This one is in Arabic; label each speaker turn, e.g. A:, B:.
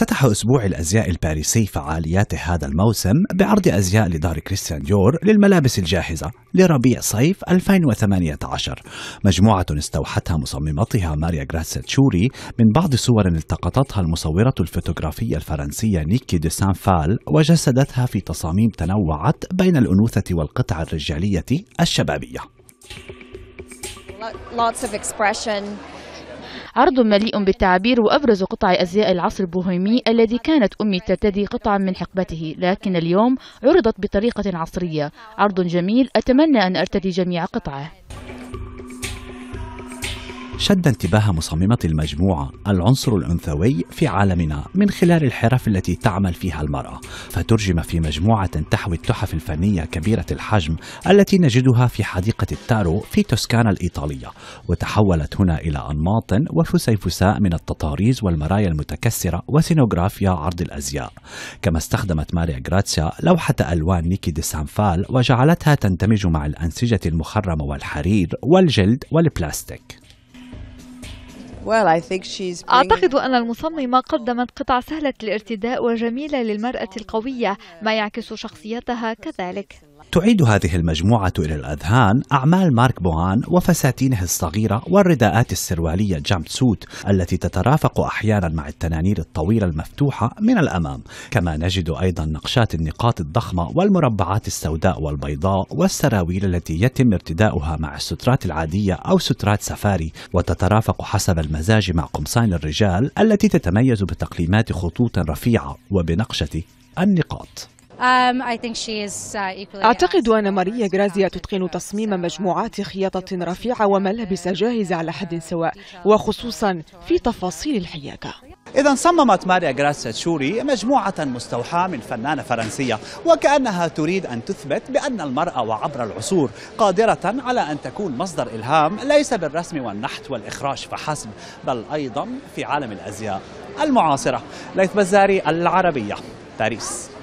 A: افتتح أسبوع الأزياء الباريسي فعالياته هذا الموسم بعرض أزياء لدار كريستيان ديور للملابس الجاهزة لربيع صيف 2018 مجموعة استوحتها مصممتها ماريا غراسيا تشوري من بعض صور التقطتها المصورة الفوتوغرافية الفرنسية نيكي دي سان فال وجسدتها في تصاميم تنوعت بين الأنوثة والقطع الرجالية الشبابية
B: lots of expression عرض مليء بالتعابير وأبرز قطع أزياء العصر البوهيمي الذي كانت أمي ترتدي قطعا من حقبته لكن اليوم عرضت بطريقة عصرية عرض جميل أتمنى أن أرتدي جميع قطعه
A: شد انتباه مصممة المجموعة العنصر الأنثوي في عالمنا من خلال الحرف التي تعمل فيها المرأة فترجم في مجموعة تحوي التحف الفنية كبيرة الحجم التي نجدها في حديقة التارو في توسكانا الإيطالية وتحولت هنا إلى أنماط وفسيفساء من التطاريز والمرايا المتكسرة وسينوغرافيا عرض الأزياء كما استخدمت ماريا غراتسيا لوحة ألوان نيكي دي سانفال وجعلتها تندمج مع الأنسجة المخرمة والحرير والجلد والبلاستيك أعتقد
B: أن المصممة قدمت قطع سهلة الارتداء وجميلة للمرأة القوية ما يعكس شخصيتها كذلك
A: تعيد هذه المجموعة إلى الأذهان أعمال مارك بوهان وفساتينه الصغيرة والرداءات السروالية جامب سوت التي تترافق أحيانا مع التنانير الطويلة المفتوحة من الأمام كما نجد أيضا نقشات النقاط الضخمة والمربعات السوداء والبيضاء والسراويل التي يتم ارتداؤها مع السترات العادية أو سترات سفاري وتترافق حسب المزاج مع قمصان الرجال التي تتميز بتقليمات خطوط رفيعة وبنقشة النقاط
B: Um, uh, أعتقد أن ماريا غرازيا تتقن تصميم مجموعات خياطة رفيعة وملابس جاهزة على حد سواء وخصوصا في تفاصيل الحياكة
A: إذا صممت ماريا غراسيا تشوري مجموعة مستوحاة من فنانة فرنسية وكأنها تريد أن تثبت بأن المرأة وعبر العصور قادرة على أن تكون مصدر إلهام ليس بالرسم والنحت والإخراج فحسب بل أيضا في عالم الأزياء المعاصرة ليث بزاري العربية باريس